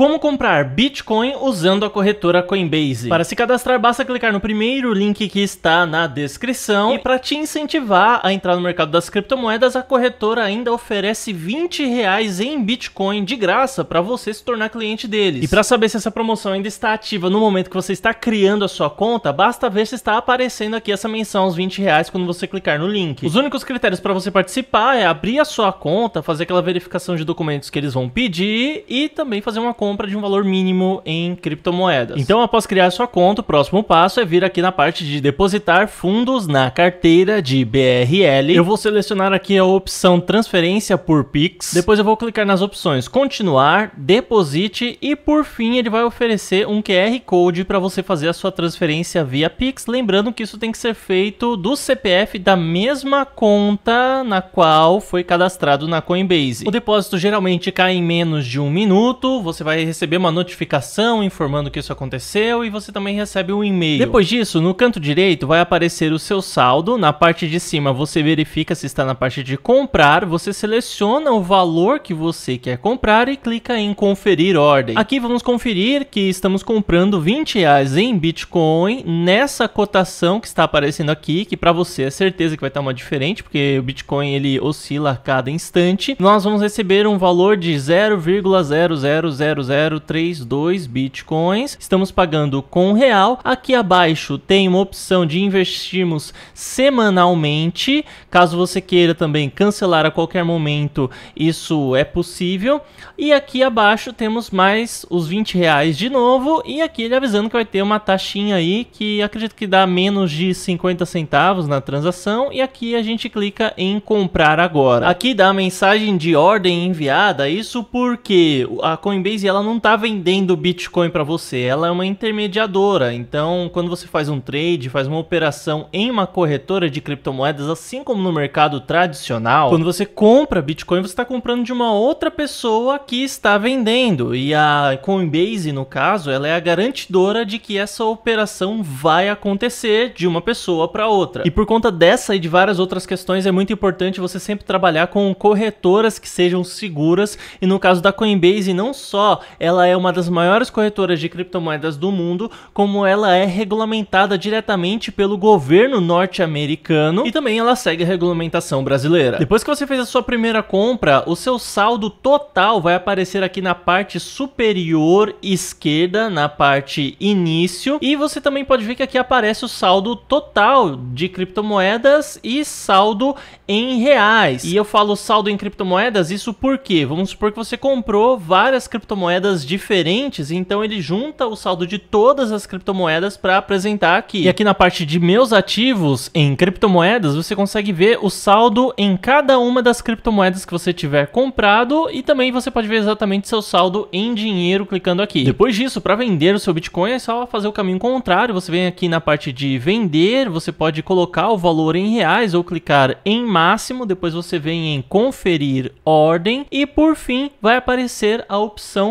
Como comprar Bitcoin usando a corretora Coinbase? Para se cadastrar, basta clicar no primeiro link que está na descrição. E para te incentivar a entrar no mercado das criptomoedas, a corretora ainda oferece 20 reais em Bitcoin de graça para você se tornar cliente deles. E para saber se essa promoção ainda está ativa no momento que você está criando a sua conta, basta ver se está aparecendo aqui essa menção aos 20 reais quando você clicar no link. Os únicos critérios para você participar é abrir a sua conta, fazer aquela verificação de documentos que eles vão pedir e também fazer uma conta compra de um valor mínimo em criptomoedas. Então, após criar sua conta, o próximo passo é vir aqui na parte de depositar fundos na carteira de BRL. Eu vou selecionar aqui a opção transferência por Pix. Depois eu vou clicar nas opções continuar, deposite e por fim ele vai oferecer um QR Code para você fazer a sua transferência via Pix. Lembrando que isso tem que ser feito do CPF da mesma conta na qual foi cadastrado na Coinbase. O depósito geralmente cai em menos de um minuto, você vai receber uma notificação informando que isso aconteceu e você também recebe um e-mail. Depois disso, no canto direito vai aparecer o seu saldo. Na parte de cima você verifica se está na parte de comprar, você seleciona o valor que você quer comprar e clica em conferir ordem. Aqui vamos conferir que estamos comprando 20 reais em Bitcoin nessa cotação que está aparecendo aqui, que para você é certeza que vai estar uma diferente, porque o Bitcoin ele oscila a cada instante. Nós vamos receber um valor de 0,000 0,0032 bitcoins. Estamos pagando com real. Aqui abaixo tem uma opção de investirmos semanalmente. Caso você queira também cancelar a qualquer momento, isso é possível. E aqui abaixo temos mais os 20 reais de novo. E aqui ele avisando que vai ter uma taxinha aí que acredito que dá menos de 50 centavos na transação. E aqui a gente clica em comprar agora. Aqui dá a mensagem de ordem enviada. Isso porque a Coinbase ela não está vendendo Bitcoin para você, ela é uma intermediadora. Então, quando você faz um trade, faz uma operação em uma corretora de criptomoedas, assim como no mercado tradicional, quando você compra Bitcoin, você está comprando de uma outra pessoa que está vendendo. E a Coinbase, no caso, ela é a garantidora de que essa operação vai acontecer de uma pessoa para outra. E por conta dessa e de várias outras questões, é muito importante você sempre trabalhar com corretoras que sejam seguras. E no caso da Coinbase, não só ela é uma das maiores corretoras de criptomoedas do mundo, como ela é regulamentada diretamente pelo governo norte-americano e também ela segue a regulamentação brasileira. Depois que você fez a sua primeira compra, o seu saldo total vai aparecer aqui na parte superior esquerda, na parte início, e você também pode ver que aqui aparece o saldo total de criptomoedas e saldo em reais. E eu falo saldo em criptomoedas, isso porque vamos supor que você comprou várias criptomoedas criptomoedas diferentes, então ele junta o saldo de todas as criptomoedas para apresentar aqui. E aqui na parte de meus ativos em criptomoedas, você consegue ver o saldo em cada uma das criptomoedas que você tiver comprado e também você pode ver exatamente seu saldo em dinheiro clicando aqui. Depois disso, para vender o seu Bitcoin é só fazer o caminho contrário, você vem aqui na parte de vender, você pode colocar o valor em reais ou clicar em máximo, depois você vem em conferir ordem e por fim vai aparecer a opção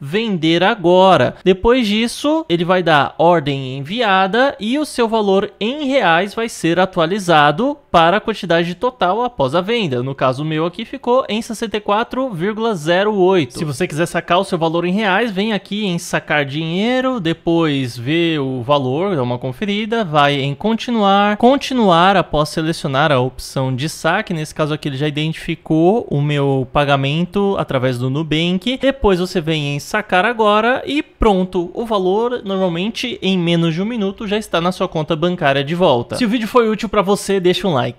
vender agora. Depois disso, ele vai dar ordem enviada e o seu valor em reais vai ser atualizado para a quantidade total após a venda. No caso meu aqui ficou em 64,08. Se você quiser sacar o seu valor em reais, vem aqui em sacar dinheiro, depois vê o valor, dá uma conferida, vai em continuar, continuar após selecionar a opção de saque. Nesse caso aqui ele já identificou o meu pagamento através do Nubank. Depois você vem em sacar agora e pronto, o valor normalmente em menos de um minuto já está na sua conta bancária de volta. Se o vídeo foi útil para você, deixa um like.